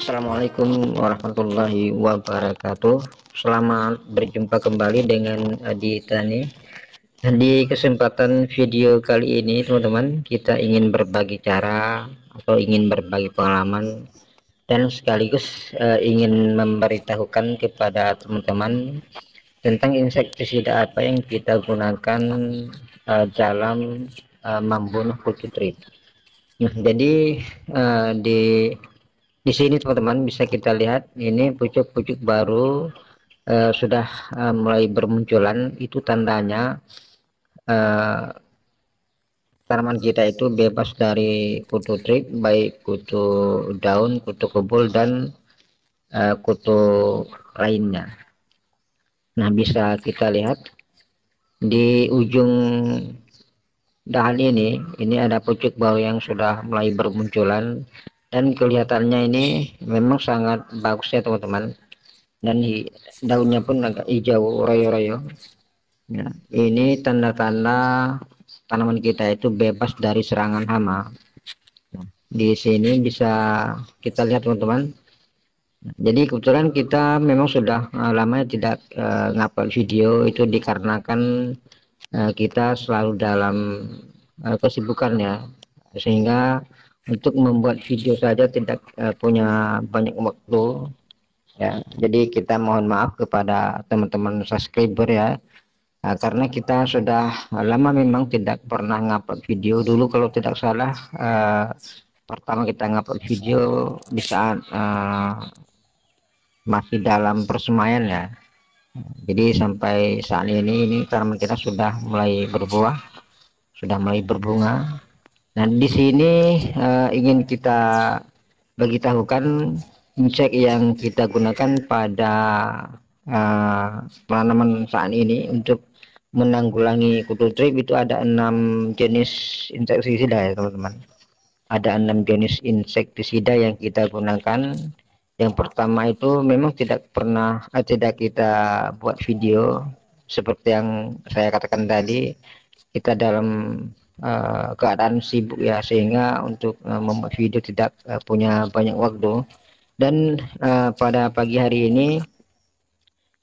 Assalamualaikum warahmatullahi wabarakatuh Selamat berjumpa kembali dengan Adi Tani di kesempatan video kali ini teman-teman Kita ingin berbagi cara atau ingin berbagi pengalaman Dan sekaligus uh, ingin memberitahukan kepada teman-teman Tentang insektisida apa yang kita gunakan uh, dalam uh, membunuh putri Nah, jadi uh, di di sini teman-teman bisa kita lihat ini pucuk-pucuk baru uh, sudah uh, mulai bermunculan itu tandanya uh, tanaman kita itu bebas dari kutu trip baik kutu daun kutu kebul dan uh, kutu lainnya nah bisa kita lihat di ujung dahan ini ini ada pucuk baru yang sudah mulai bermunculan dan kelihatannya ini memang sangat bagus ya teman-teman dan daunnya pun agak hijau royo-royo nah, ini tanda-tanda tanaman kita itu bebas dari serangan hama di sini bisa kita lihat teman-teman jadi kebetulan kita memang sudah eh, lama ya tidak uh, eh, ngapal video itu dikarenakan uh, kita selalu dalam uh, kesibukan ya sehingga untuk membuat video saja tidak uh, punya banyak waktu ya jadi kita mohon maaf kepada teman-teman subscriber ya nah, karena kita sudah lama memang tidak pernah ngupload video dulu kalau tidak salah uh, pertama kita ngupload video di saat uh, masih dalam persemaian ya jadi sampai saat ini ini karena kita sudah mulai berbuah sudah mulai berbunga Nah, di sini uh, ingin kita bagi cek yang kita gunakan pada uh, eh, penanaman saat ini untuk menanggulangi kutu trip itu ada enam jenis insektisida ya teman-teman ada enam jenis insektisida yang kita gunakan yang pertama itu memang tidak pernah eh, tidak kita buat video seperti yang saya katakan tadi kita dalam Eh, keadaan sibuk ya sehingga untuk uh, membuat video tidak uh, punya banyak waktu dan uh, pada pagi hari ini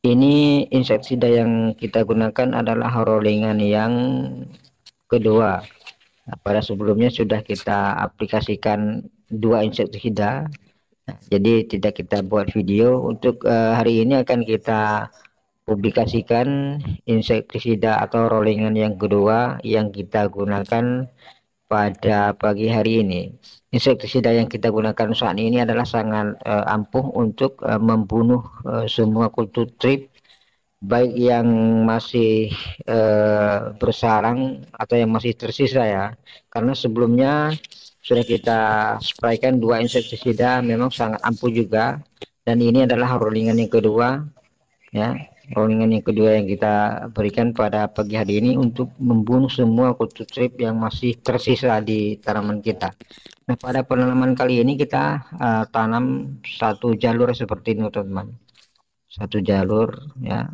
ini insektisida yang kita gunakan adalah rollingan yang kedua nah, pada sebelumnya sudah kita aplikasikan dua insektisida nah, jadi tidak kita buat video untuk uh, hari ini akan kita publikasikan insektisida atau rollingan yang kedua yang kita gunakan pada pagi hari ini. Insektisida yang kita gunakan saat ini adalah sangat uh, ampuh untuk uh, membunuh uh, semua kutu trip baik yang masih uh, bersarang atau yang masih tersisa ya. Karena sebelumnya sudah kita spraykan dua insektisida memang sangat ampuh juga dan ini adalah rollingan yang kedua ya roningan yang kedua yang kita berikan pada pagi hari ini untuk membunuh semua kutu trip yang masih tersisa di tanaman kita. Nah pada penanaman kali ini kita uh, tanam satu jalur seperti ini teman-teman, satu jalur ya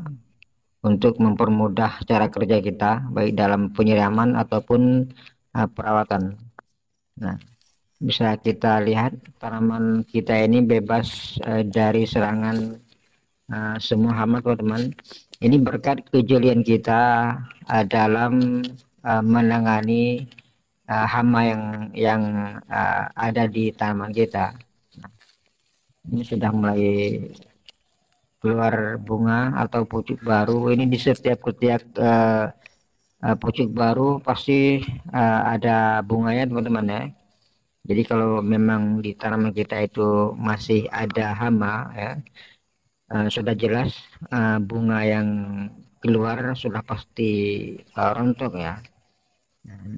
untuk mempermudah cara kerja kita baik dalam penyiraman ataupun uh, perawatan. Nah bisa kita lihat tanaman kita ini bebas uh, dari serangan Ah, semua hama teman-teman ini berkat kejelian kita uh, dalam uh, menangani uh, hama yang yang uh, ada di taman kita ini sudah mulai keluar bunga atau pucuk baru ini di setiap setiap uh, pucuk baru pasti uh, ada bunganya teman-teman ya jadi kalau memang di tanaman kita itu masih ada hama ya Eh, sudah jelas uh, bunga yang keluar sudah pasti uh, rontok ya.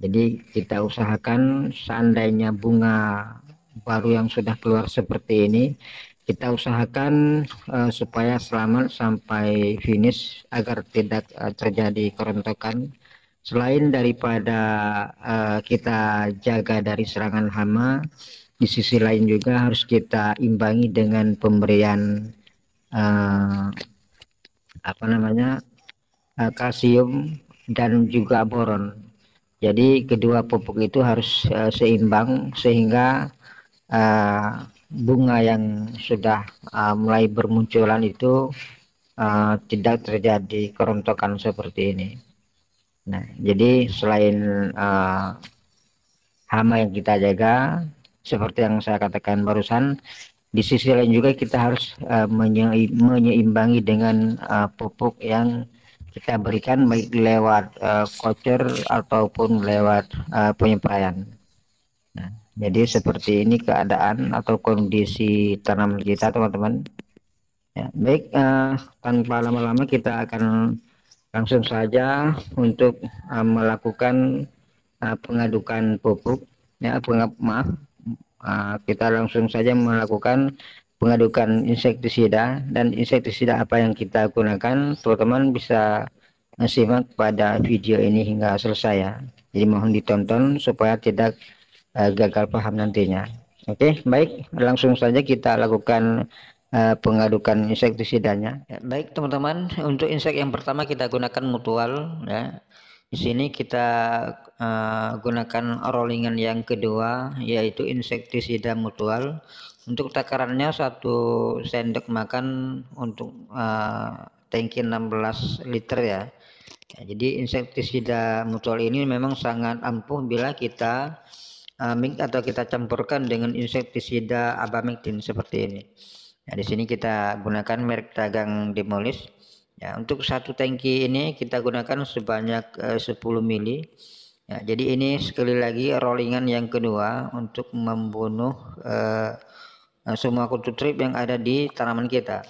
jadi kita usahakan seandainya bunga baru yang sudah keluar seperti ini kita usahakan uh, supaya selamat sampai finish agar tidak uh, terjadi kerontokan. Selain daripada uh, kita jaga dari serangan hama, di sisi lain juga harus kita imbangi dengan pemberian uh, apa namanya uh, kalsium dan juga boron. Jadi kedua pupuk itu harus uh, seimbang sehingga uh, bunga yang sudah uh, mulai bermunculan itu uh, tidak terjadi kerontokan seperti ini. Nah, jadi selain uh, hama yang kita jaga, seperti yang saya katakan barusan, di sisi lain juga kita harus uh, eh, menyeimbangi dengan uh, pupuk yang kita berikan baik lewat uh, eh, kocer ataupun lewat uh, penyampaian. Nah, jadi seperti ini keadaan atau kondisi tanaman kita teman-teman. Ya, baik uh, tanpa lama-lama kita akan langsung saja untuk uh, melakukan uh, pengadukan pupuk ya pengap maaf Ah, kita langsung saja melakukan pengadukan insektisida dan insektisida apa yang kita gunakan teman-teman bisa simak pada video ini hingga selesai ya jadi mohon ditonton supaya tidak uh, gagal paham nantinya oke okay, baik langsung saja kita lakukan uh, pengadukan insektisidanya ya, baik teman-teman untuk insek yang pertama kita gunakan mutual ya di sini kita uh, gunakan rollingan yang kedua yaitu insektisida mutual. Untuk takarannya satu sendok makan untuk uh, tangki 16 liter ya. ya. Jadi insektisida mutual ini memang sangat ampuh bila kita uh, mix atau kita campurkan dengan insektisida abamectin seperti ini. Nah, di sini kita gunakan merek dagang Demolis Ya, untuk satu tangki ini kita gunakan sebanyak eh, 10 mili. Ya, jadi ini sekali lagi rollingan yang kedua untuk membunuh eh, eh, semua kutu trip yang ada di tanaman kita.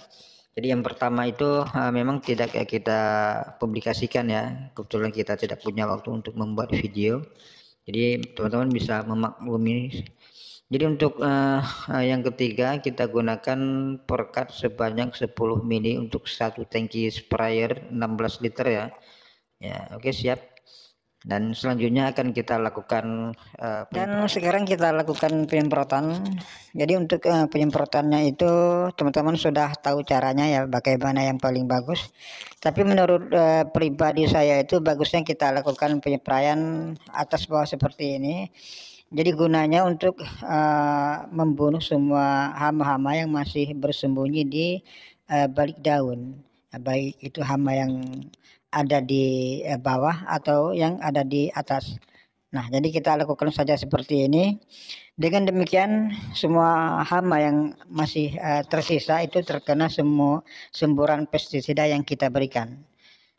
Jadi yang pertama itu uh, memang tidak kita publikasikan ya. Kebetulan kita tidak punya waktu untuk membuat video. Jadi teman-teman bisa memaklumi jadi untuk uh, yang ketiga kita gunakan perkat sebanyak 10 mili untuk satu tangki sprayer 16 liter ya. Ya, oke okay, siap. Dan selanjutnya akan kita lakukan uh, dan sekarang kita lakukan penyemprotan. Jadi untuk uh, penyemprotannya itu teman-teman sudah tahu caranya ya bagaimana yang paling bagus. Tapi menurut uh, pribadi saya itu bagusnya kita lakukan penyemprotan atas bawah seperti ini jadi gunanya untuk uh, membunuh semua hama-hama yang masih bersembunyi di uh, balik daun. Nah, baik itu hama yang ada di uh, bawah atau yang ada di atas. Nah, jadi kita lakukan saja seperti ini. Dengan demikian, semua hama yang masih uh, tersisa itu terkena semua semburan pestisida yang kita berikan.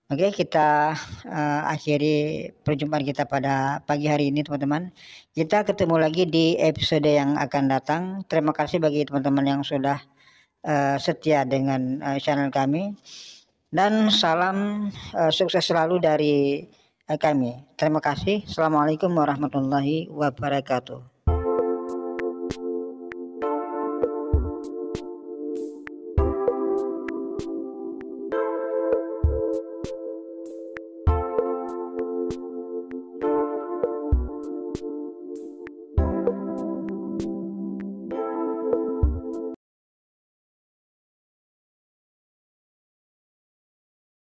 Oke, okay, kita uh, akhiri perjumpaan kita pada pagi hari ini, teman-teman. Kita ketemu lagi di episode yang akan datang. Terima kasih bagi teman-teman yang sudah uh, setia dengan uh, channel kami. Dan salam uh, sukses selalu dari uh, kami. Terima kasih. Assalamualaikum warahmatullahi wabarakatuh.